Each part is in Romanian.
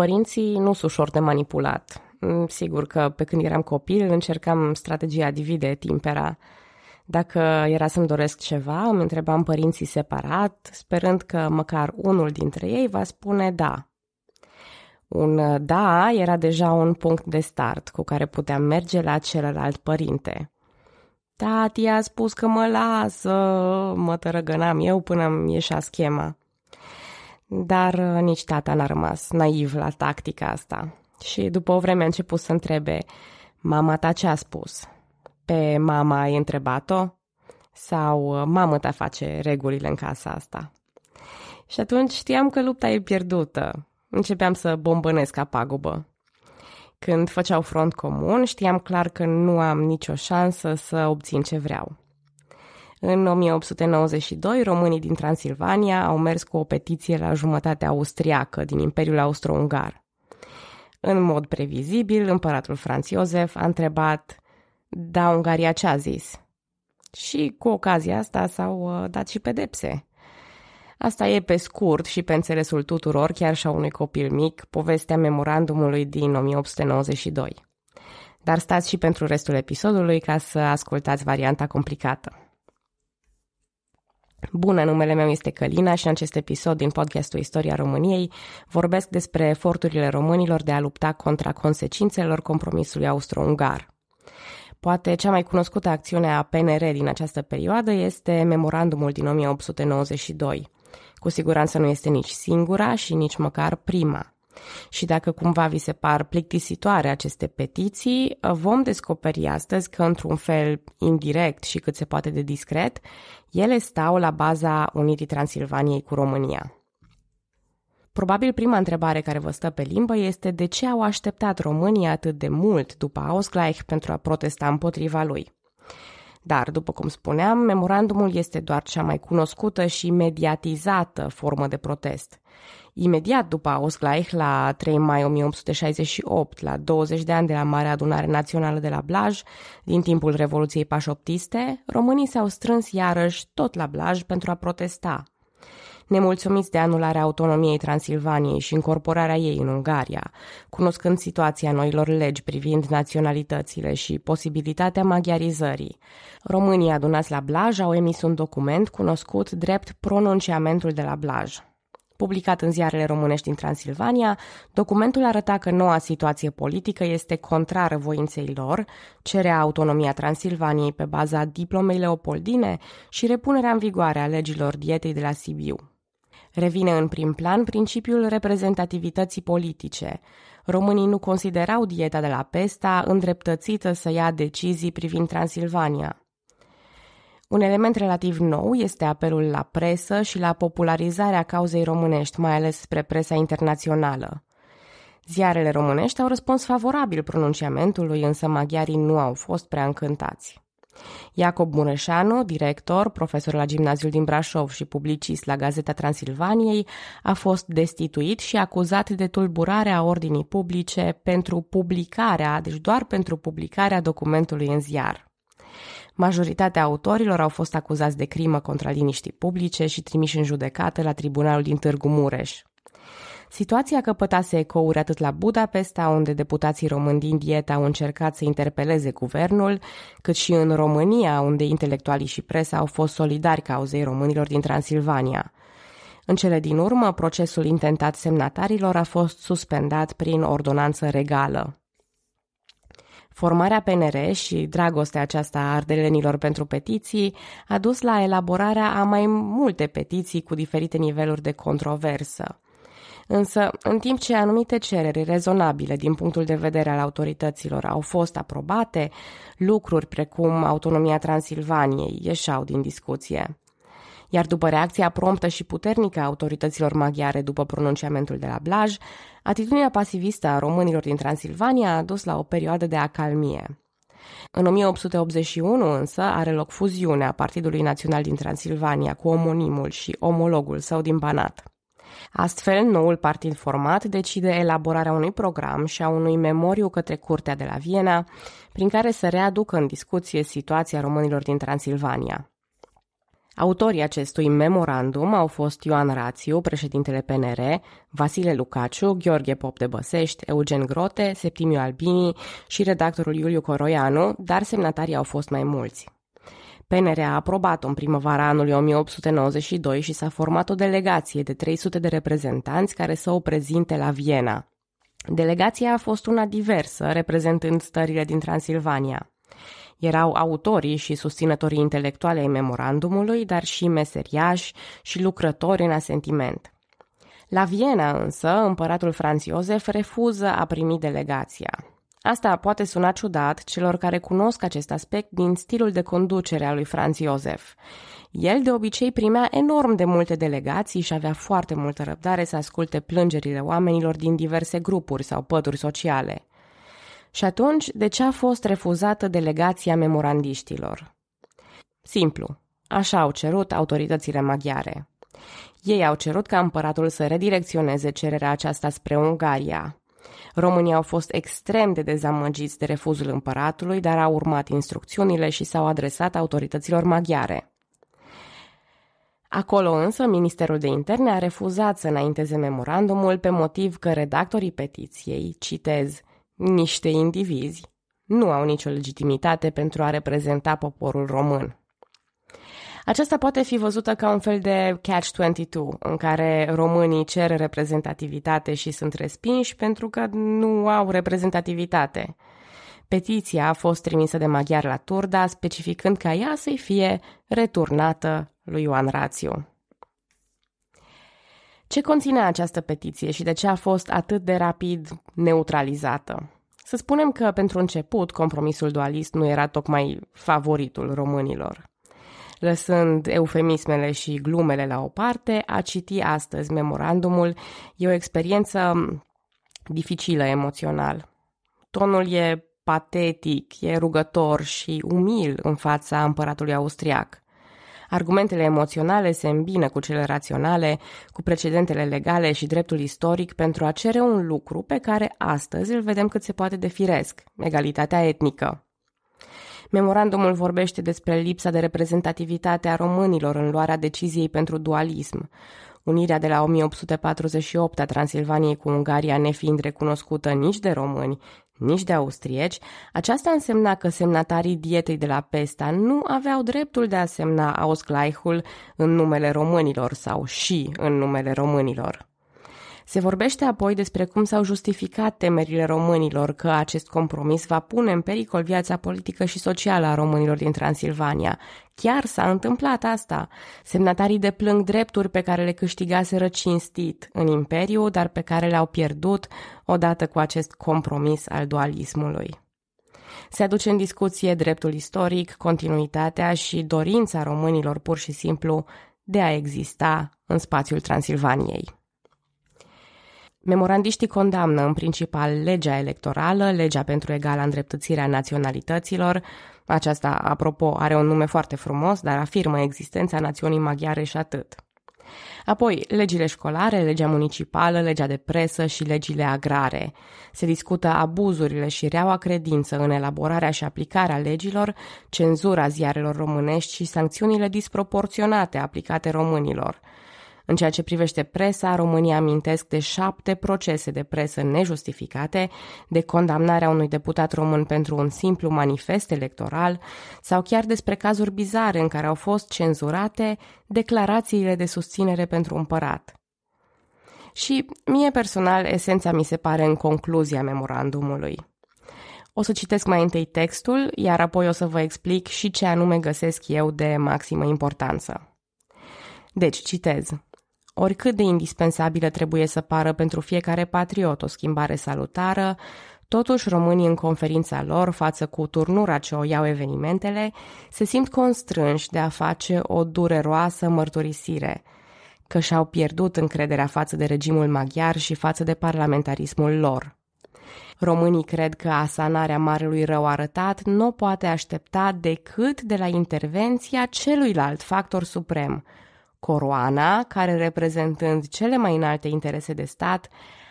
Părinții nu sunt ușor de manipulat. Mm, sigur că pe când eram copil încercam strategia divide timpera. Dacă era să-mi doresc ceva, îmi întrebam părinții separat, sperând că măcar unul dintre ei va spune da. Un uh, da era deja un punct de start cu care puteam merge la celălalt părinte. Tati a spus că mă lasă, mă tărăgănam eu până îmi ieșea schema. Dar uh, nici tata n-a rămas naiv la tactica asta. Și după o vreme a început să întrebe, mama ta ce a spus? Pe mama ai întrebat-o? Sau uh, mama ta face regulile în casa asta? Și atunci știam că lupta e pierdută. Începeam să bombănesc ca pagubă. Când făceau front comun, știam clar că nu am nicio șansă să obțin ce vreau. În 1892, românii din Transilvania au mers cu o petiție la jumătatea austriacă din Imperiul Austro-Ungar. În mod previzibil, împăratul Franz Iosef a întrebat Da, Ungaria ce a zis? Și cu ocazia asta s-au uh, dat și pedepse. Asta e pe scurt și pe înțelesul tuturor, chiar și a unui copil mic, povestea memorandumului din 1892. Dar stați și pentru restul episodului ca să ascultați varianta complicată. Bună, numele meu este Călina și în acest episod din podcastul Istoria României vorbesc despre eforturile românilor de a lupta contra consecințelor compromisului austro-ungar. Poate cea mai cunoscută acțiune a PNR din această perioadă este memorandumul din 1892. Cu siguranță nu este nici singura și nici măcar prima. Și dacă cumva vi se par plictisitoare aceste petiții, vom descoperi astăzi că, într-un fel indirect și cât se poate de discret, ele stau la baza Unirii Transilvaniei cu România. Probabil prima întrebare care vă stă pe limbă este de ce au așteptat România atât de mult după Ausgleich pentru a protesta împotriva lui. Dar, după cum spuneam, memorandumul este doar cea mai cunoscută și mediatizată formă de protest. Imediat după Ausgleich, la 3 mai 1868, la 20 de ani de la Marea Adunare Națională de la Blaj, din timpul Revoluției Pașoptiste, românii s-au strâns iarăși tot la Blaj pentru a protesta, nemulțumiți de anularea autonomiei Transilvaniei și incorporarea ei în Ungaria, cunoscând situația noilor legi privind naționalitățile și posibilitatea maghiarizării. Românii adunați la Blaj au emis un document cunoscut drept pronunciamentul de la Blaj. Publicat în ziarele românești din Transilvania, documentul arăta că noua situație politică este contrară voinței lor, cerea autonomia Transilvaniei pe baza diplomei leopoldine și repunerea în vigoare a legilor dietei de la Sibiu. Revine în prim plan principiul reprezentativității politice. Românii nu considerau dieta de la Pesta îndreptățită să ia decizii privind Transilvania. Un element relativ nou este apelul la presă și la popularizarea cauzei românești, mai ales spre presa internațională. Ziarele românești au răspuns favorabil pronunciamentului, însă maghiarii nu au fost prea încântați. Iacob Mureșanu, director, profesor la gimnaziul din Brașov și publicist la Gazeta Transilvaniei, a fost destituit și acuzat de tulburarea ordinii publice pentru publicarea, deci doar pentru publicarea documentului în ziar. Majoritatea autorilor au fost acuzați de crimă contra liniștii publice și trimiși în judecată la tribunalul din Târgu Mureș. Situația căpătase ecouri atât la Budapesta, unde deputații români din dieta au încercat să interpeleze guvernul, cât și în România, unde intelectualii și presa au fost solidari cauzei românilor din Transilvania. În cele din urmă, procesul intentat semnatarilor a fost suspendat prin ordonanță regală. Formarea PNR și dragostea aceasta a ardelenilor pentru petiții a dus la elaborarea a mai multe petiții cu diferite niveluri de controversă. Însă, în timp ce anumite cereri rezonabile din punctul de vedere al autorităților au fost aprobate, lucruri precum autonomia Transilvaniei ieșau din discuție. Iar după reacția promptă și puternică a autorităților maghiare după pronunciamentul de la Blaj, atitudinea pasivistă a românilor din Transilvania a dus la o perioadă de acalmie. În 1881 însă are loc fuziunea Partidului Național din Transilvania cu omonimul și omologul său din Banat. Astfel, noul partid format decide elaborarea unui program și a unui memoriu către Curtea de la Viena, prin care să readucă în discuție situația românilor din Transilvania. Autorii acestui memorandum au fost Ioan Rațiu, președintele PNR, Vasile Lucaciu, Gheorghe Pop de Băsești, Eugen Grote, Septimiu Albini și redactorul Iuliu Coroianu, dar semnatarii au fost mai mulți. PNR a aprobat-o în primăvara anului 1892 și s-a format o delegație de 300 de reprezentanți care să o prezinte la Viena. Delegația a fost una diversă, reprezentând stările din Transilvania. Erau autorii și susținătorii intelectuale ai memorandumului, dar și meseriași și lucrători în asentiment. La Viena însă, împăratul Franz Iosef refuză a primi delegația. Asta poate suna ciudat celor care cunosc acest aspect din stilul de conducere al lui Franz Josef. El de obicei primea enorm de multe delegații și avea foarte multă răbdare să asculte plângerile oamenilor din diverse grupuri sau pături sociale. Și atunci, de ce a fost refuzată delegația memorandiștilor? Simplu, așa au cerut autoritățile maghiare. Ei au cerut ca împăratul să redirecționeze cererea aceasta spre Ungaria, Românii au fost extrem de dezamăgiți de refuzul împăratului, dar au urmat instrucțiunile și s-au adresat autorităților maghiare. Acolo însă, Ministerul de Interne a refuzat să înainteze memorandumul pe motiv că redactorii petiției, citez, niște indivizi, nu au nicio legitimitate pentru a reprezenta poporul român. Aceasta poate fi văzută ca un fel de catch-22, în care românii cer reprezentativitate și sunt respinși pentru că nu au reprezentativitate. Petiția a fost trimisă de maghiar la Turda, specificând ca ea să-i fie returnată lui Ioan Rațiu. Ce conține această petiție și de ce a fost atât de rapid neutralizată? Să spunem că, pentru început, compromisul dualist nu era tocmai favoritul românilor. Lăsând eufemismele și glumele la o parte, a citi astăzi memorandumul e o experiență dificilă emoțional. Tonul e patetic, e rugător și umil în fața împăratului austriac. Argumentele emoționale se îmbină cu cele raționale, cu precedentele legale și dreptul istoric pentru a cere un lucru pe care astăzi îl vedem cât se poate de firesc, egalitatea etnică. Memorandumul vorbește despre lipsa de reprezentativitate a românilor în luarea deciziei pentru dualism. Unirea de la 1848 a Transilvaniei cu Ungaria nefiind recunoscută nici de români, nici de austrieci, aceasta însemna că semnatarii dietei de la Pesta nu aveau dreptul de a semna Ausgleichul în numele românilor sau și în numele românilor. Se vorbește apoi despre cum s-au justificat temerile românilor că acest compromis va pune în pericol viața politică și socială a românilor din Transilvania. Chiar s-a întâmplat asta. Semnatarii deplâng drepturi pe care le câștigaseră cinstit în imperiu, dar pe care le-au pierdut odată cu acest compromis al dualismului. Se aduce în discuție dreptul istoric, continuitatea și dorința românilor pur și simplu de a exista în spațiul Transilvaniei. Memorandiștii condamnă în principal legea electorală, legea pentru egala îndreptățirea naționalităților. Aceasta, apropo, are un nume foarte frumos, dar afirmă existența națiunii maghiare și atât. Apoi, legile școlare, legea municipală, legea de presă și legile agrare. Se discută abuzurile și reaua credință în elaborarea și aplicarea legilor, cenzura ziarelor românești și sancțiunile disproporționate aplicate românilor – în ceea ce privește presa, România amintesc de șapte procese de presă nejustificate, de condamnarea unui deputat român pentru un simplu manifest electoral sau chiar despre cazuri bizare în care au fost cenzurate declarațiile de susținere pentru împărat. Și mie personal esența mi se pare în concluzia memorandumului. O să citesc mai întâi textul, iar apoi o să vă explic și ce anume găsesc eu de maximă importanță. Deci, citez. Oricât de indispensabilă trebuie să pară pentru fiecare patriot o schimbare salutară, Totuși, românii în conferința lor, față cu turnura ce o iau evenimentele, se simt constrânși de a face o dureroasă mărturisire, că și-au pierdut încrederea față de regimul maghiar și față de parlamentarismul lor. Românii cred că asanarea marelui rău arătat nu poate aștepta decât de la intervenția celuilalt factor suprem, coroana, care reprezentând cele mai înalte interese de stat,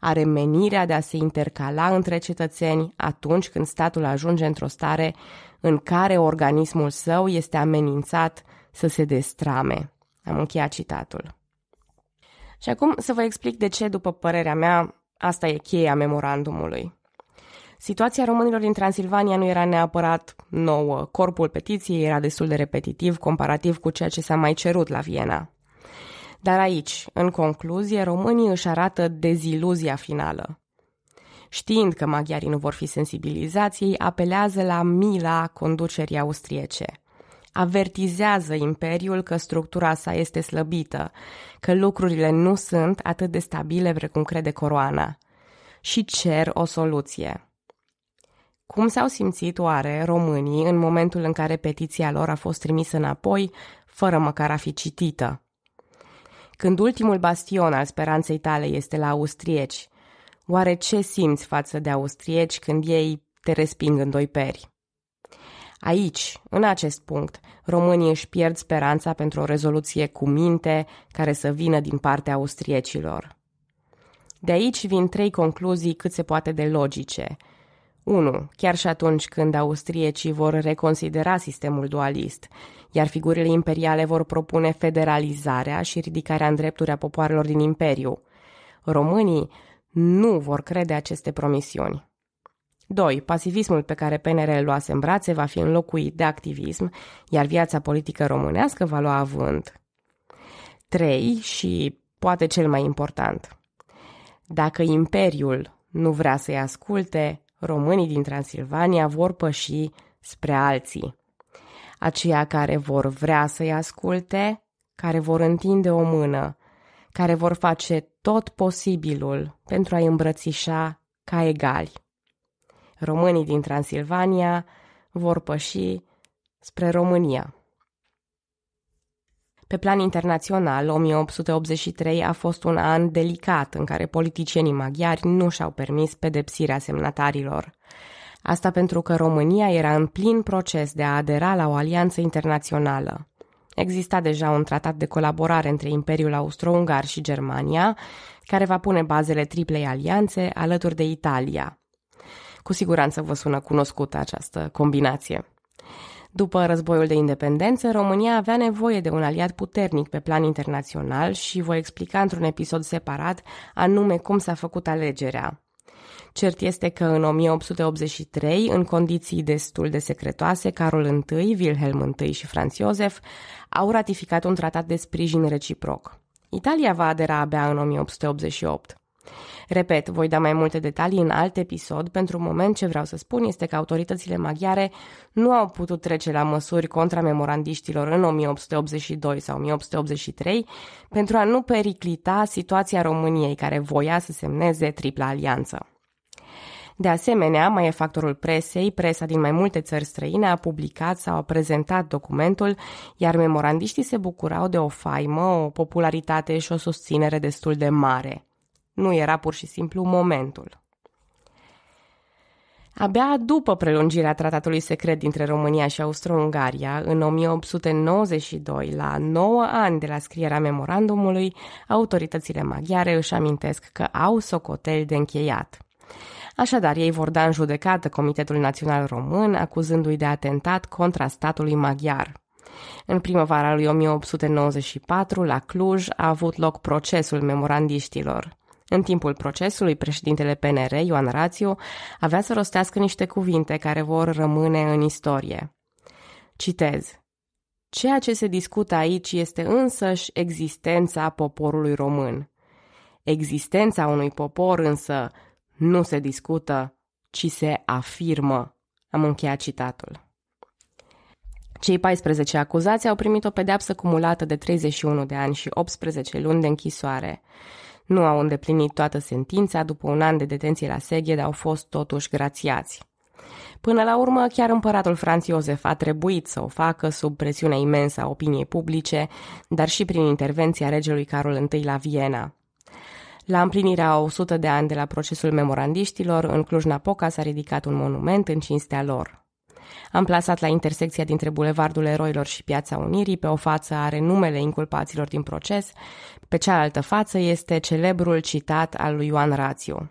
are menirea de a se intercala între cetățeni atunci când statul ajunge într-o stare în care organismul său este amenințat să se destrame. Am încheiat citatul. Și acum să vă explic de ce, după părerea mea, asta e cheia memorandumului. Situația românilor din Transilvania nu era neapărat nouă. Corpul petiției era destul de repetitiv comparativ cu ceea ce s-a mai cerut la Viena. Dar aici, în concluzie, românii își arată deziluzia finală. Știind că maghiarii nu vor fi sensibilizați, ei apelează la mila conducerii austriece. Avertizează imperiul că structura sa este slăbită, că lucrurile nu sunt atât de stabile precum crede coroana și cer o soluție. Cum s-au simțit oare românii în momentul în care petiția lor a fost trimisă înapoi, fără măcar a fi citită? când ultimul bastion al speranței tale este la austrieci, oare ce simți față de austrieci când ei te resping în doi peri? Aici, în acest punct, românii își pierd speranța pentru o rezoluție cu minte care să vină din partea austriecilor. De aici vin trei concluzii cât se poate de logice – 1. Chiar și atunci când austriecii vor reconsidera sistemul dualist, iar figurile imperiale vor propune federalizarea și ridicarea în drepturi a popoarelor din imperiu. Românii nu vor crede aceste promisiuni. 2. Pasivismul pe care PNR îl luase în brațe va fi înlocuit de activism, iar viața politică românească va lua avânt. 3. Și poate cel mai important. Dacă imperiul nu vrea să-i asculte, românii din Transilvania vor păși spre alții. Aceia care vor vrea să-i asculte, care vor întinde o mână, care vor face tot posibilul pentru a-i îmbrățișa ca egali. Românii din Transilvania vor păși spre România. Pe plan internațional, 1883 a fost un an delicat în care politicienii maghiari nu și-au permis pedepsirea semnatarilor. Asta pentru că România era în plin proces de a adera la o alianță internațională. Exista deja un tratat de colaborare între Imperiul Austro-Ungar și Germania, care va pune bazele triplei alianțe alături de Italia. Cu siguranță vă sună cunoscută această combinație. După războiul de independență, România avea nevoie de un aliat puternic pe plan internațional și voi explica într-un episod separat anume cum s-a făcut alegerea. Cert este că în 1883, în condiții destul de secretoase, Carol I, Wilhelm I și Franz Josef au ratificat un tratat de sprijin reciproc. Italia va adera abia în 1888. Repet, voi da mai multe detalii în alt episod, pentru moment ce vreau să spun este că autoritățile maghiare nu au putut trece la măsuri contra memorandiștilor în 1882 sau 1883 pentru a nu periclita situația României care voia să semneze tripla alianță. De asemenea, mai e factorul presei, presa din mai multe țări străine a publicat sau a prezentat documentul, iar memorandiștii se bucurau de o faimă, o popularitate și o susținere destul de mare. Nu era pur și simplu momentul. Abia după prelungirea tratatului secret dintre România și Austro-Ungaria, în 1892, la 9 ani de la scrierea memorandumului, autoritățile maghiare își amintesc că au socotel de încheiat. Așadar, ei vor da în judecată Comitetul Național Român, acuzându-i de atentat contra statului maghiar. În primăvara lui 1894, la Cluj, a avut loc procesul memorandiștilor. În timpul procesului, președintele PNR, Ioan Rațiu, avea să rostească niște cuvinte care vor rămâne în istorie. Citez. Ceea ce se discută aici este însăși existența poporului român. Existența unui popor însă nu se discută, ci se afirmă. Am încheiat citatul. Cei 14 acuzați au primit o pedeapsă cumulată de 31 de ani și 18 luni de închisoare nu au îndeplinit toată sentința după un an de detenție la Seghed, au fost totuși grațiați. Până la urmă, chiar împăratul Franț Iosef a trebuit să o facă sub presiunea imensă a opiniei publice, dar și prin intervenția regelui Carol I la Viena. La împlinirea 100 de ani de la procesul memorandiștilor, în Cluj-Napoca s-a ridicat un monument în cinstea lor. Am plasat la intersecția dintre Bulevardul Eroilor și Piața Unirii, pe o față are numele inculpaților din proces, pe cealaltă față este celebrul citat al lui Ioan Rațiu.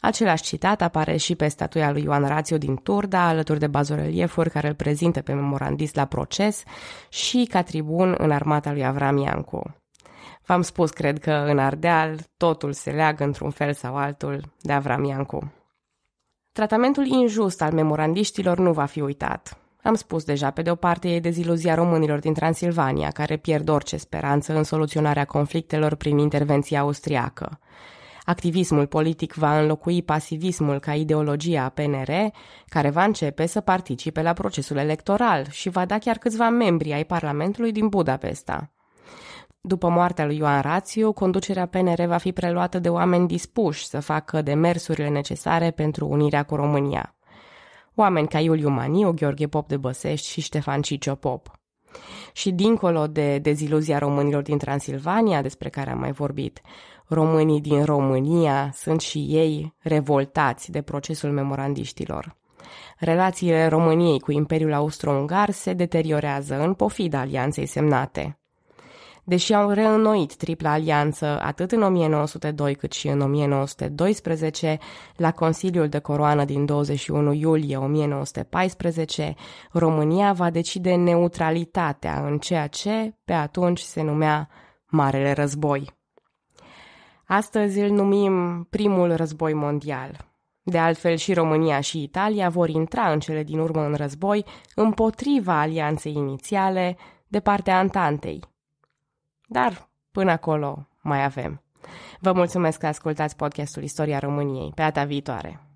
Același citat apare și pe statuia lui Ioan Rațiu din Turda, alături de bazoreliefuri care îl prezintă pe memorandist la proces și ca tribun în armata lui Avram Iancu. V-am spus, cred că în Ardeal totul se leagă într-un fel sau altul de Avram Iancu. Tratamentul injust al memorandiștilor nu va fi uitat. Am spus deja, pe de o parte e deziluzia românilor din Transilvania, care pierd orice speranță în soluționarea conflictelor prin intervenția austriacă. Activismul politic va înlocui pasivismul ca ideologie a PNR, care va începe să participe la procesul electoral și va da chiar câțiva membri ai Parlamentului din Budapesta. După moartea lui Ioan Rațiu, conducerea PNR va fi preluată de oameni dispuși să facă demersurile necesare pentru unirea cu România. Oameni ca Iuliu Maniu, Gheorghe Pop de Băsești și Ștefan Cicio Pop. Și dincolo de deziluzia românilor din Transilvania, despre care am mai vorbit, românii din România sunt și ei revoltați de procesul memorandiștilor. Relațiile României cu Imperiul Austro-Ungar se deteriorează în pofida alianței semnate. Deși au reînnoit tripla alianță atât în 1902 cât și în 1912, la Consiliul de Coroană din 21 iulie 1914, România va decide neutralitatea în ceea ce pe atunci se numea Marele Război. Astăzi îl numim primul război mondial. De altfel, și România și Italia vor intra în cele din urmă în război împotriva alianței inițiale de partea Antantei – dar până acolo mai avem. Vă mulțumesc că ascultați podcastul Istoria României. Pe data viitoare!